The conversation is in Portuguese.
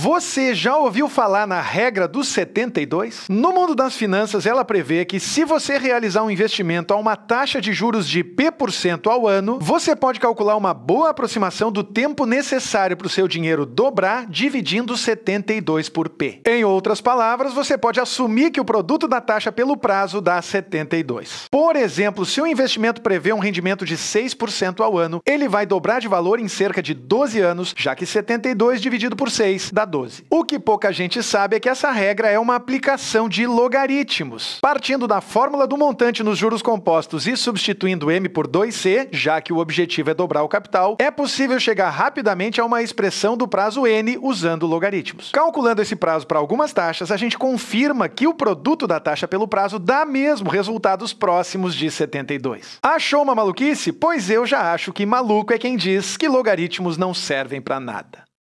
Você já ouviu falar na regra dos 72? No mundo das finanças, ela prevê que se você realizar um investimento a uma taxa de juros de P% ao ano, você pode calcular uma boa aproximação do tempo necessário para o seu dinheiro dobrar dividindo 72 por P. Em outras palavras, você pode assumir que o produto da taxa pelo prazo dá 72. Por exemplo, se o investimento prevê um rendimento de 6% ao ano, ele vai dobrar de valor em cerca de 12 anos, já que 72 dividido por 6 dá 12. O que pouca gente sabe é que essa regra é uma aplicação de logaritmos. Partindo da fórmula do montante nos juros compostos e substituindo m por 2c, já que o objetivo é dobrar o capital, é possível chegar rapidamente a uma expressão do prazo n usando logaritmos. Calculando esse prazo para algumas taxas, a gente confirma que o produto da taxa pelo prazo dá mesmo resultados próximos de 72. Achou uma maluquice? Pois eu já acho que maluco é quem diz que logaritmos não servem para nada.